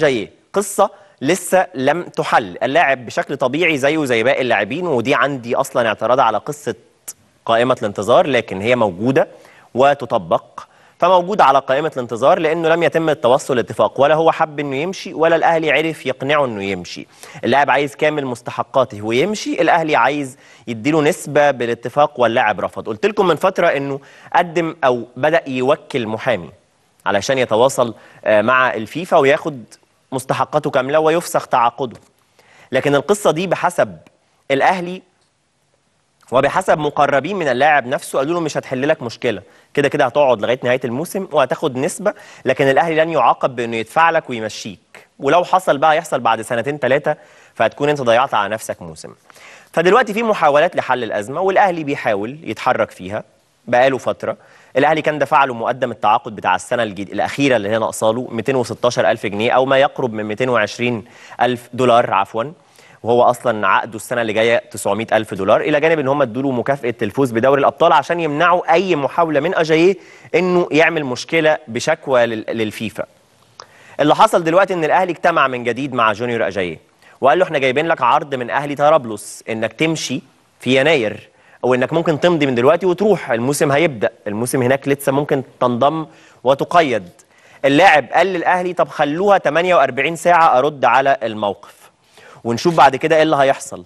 جاي قصة لسه لم تحل اللاعب بشكل طبيعي زيه زي باقي اللاعبين ودي عندي أصلا اعتراض على قصة قائمة الانتظار لكن هي موجودة وتطبق فموجود على قائمة الانتظار لأنه لم يتم التوصل لاتفاق ولا هو حب أنه يمشي ولا الأهلي عرف يقنعه أنه يمشي اللاعب عايز كامل مستحقاته ويمشي الأهلي عايز يديله نسبة بالاتفاق واللاعب رفض قلت لكم من فترة أنه قدم أو بدأ يوكل محامي علشان يتواصل آه، مع الفيفا وياخد مستحقاته كامله ويفسخ تعاقده لكن القصه دي بحسب الاهلي وبحسب مقربين من اللاعب نفسه قالوا له مش هتحل لك مشكله كده كده هتقعد لغايه نهايه الموسم وهتاخد نسبه لكن الاهلي لن يعاقب بانه يدفع لك ويمشيك ولو حصل بقى يحصل بعد سنتين ثلاثه فهتكون انت ضيعت على نفسك موسم فدلوقتي في محاولات لحل الازمه والاهلي بيحاول يتحرك فيها بقاله فتره الاهلي كان دفع له مقدم التعاقد بتاع السنه الجديد الاخيره اللي هي ناقصه له 216 الف جنيه او ما يقرب من 220 الف دولار عفوا وهو اصلا عقده السنه اللي جايه 900 الف دولار الى جانب ان هم ادوا له مكافاه الفوز بدوري الابطال عشان يمنعوا اي محاوله من اجاييه انه يعمل مشكله بشكوى للفيفا اللي حصل دلوقتي ان الاهلي اجتمع من جديد مع جونيور اجاييه وقال له احنا جايبين لك عرض من اهلي طرابلس انك تمشي في يناير او انك ممكن تمضي من دلوقتي وتروح الموسم هيبدا الموسم هناك لسه ممكن تنضم وتقيد اللاعب قال للاهلي طب خلوها 48 ساعه ارد على الموقف ونشوف بعد كده ايه اللي هيحصل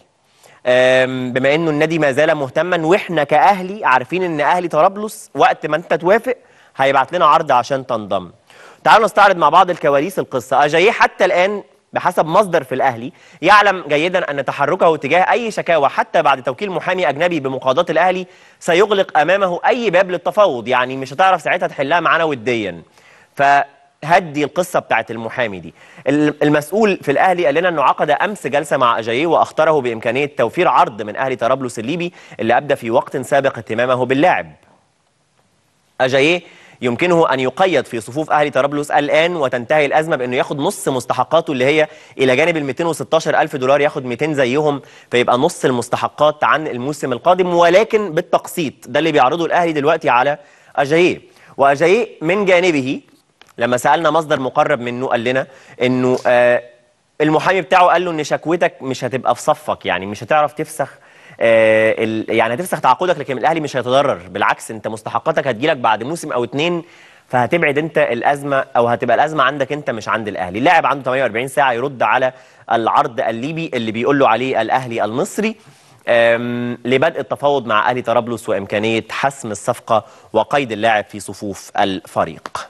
بما انه النادي ما زال مهتما واحنا كاهلي عارفين ان اهلي طرابلس وقت ما انت توافق هيبعت لنا عرض عشان تنضم تعالوا نستعرض مع بعض الكواليس القصه اجاييه آه، حتى الان بحسب مصدر في الأهلي يعلم جيدا أن تحركه تجاه أي شكاوى حتى بعد توكيل محامي أجنبي بمقاضاة الأهلي سيغلق أمامه أي باب للتفاوض يعني مش هتعرف ساعتها تحلها معانا وديا فهدي القصة بتاعت المحامي دي المسؤول في الأهلي قال لنا أنه عقد أمس جلسة مع أجاييه واختاره بإمكانية توفير عرض من أهلي طرابلس الليبي اللي أبدى في وقت سابق اهتمامه باللاعب أجاييه يمكنه أن يقيد في صفوف أهلي طرابلس الآن وتنتهي الأزمة بأنه ياخد نص مستحقاته اللي هي إلى جانب ال 216 ألف دولار ياخد 200 زيهم فيبقى نص المستحقات عن الموسم القادم ولكن بالتقسيط ده اللي بيعرضه الأهلي دلوقتي على أجاييه وأجاييه من جانبه لما سألنا مصدر مقرب منه قال لنا أنه آه المحامي بتاعه قال له ان شكوتك مش هتبقى في صفك يعني مش هتعرف تفسخ آه، يعني هتفسخ تعاقدك لكن الاهلي مش هيتضرر بالعكس انت مستحقاتك هتجيلك بعد موسم او اتنين فهتبعد انت الازمه او هتبقى الازمه عندك انت مش عند الاهلي اللاعب عنده 48 ساعه يرد على العرض الليبي اللي بيقول له عليه الاهلي المصري لبدء التفاوض مع اهلي طرابلس وامكانيه حسم الصفقه وقيد اللاعب في صفوف الفريق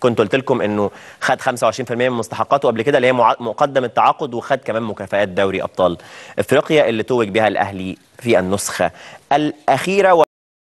كنت قلت لكم انه خد 25% من مستحقاته قبل كده اللي هي مقدم التعاقد وخد كمان مكافآت دوري ابطال افريقيا اللي توج بها الاهلي في النسخه الاخيره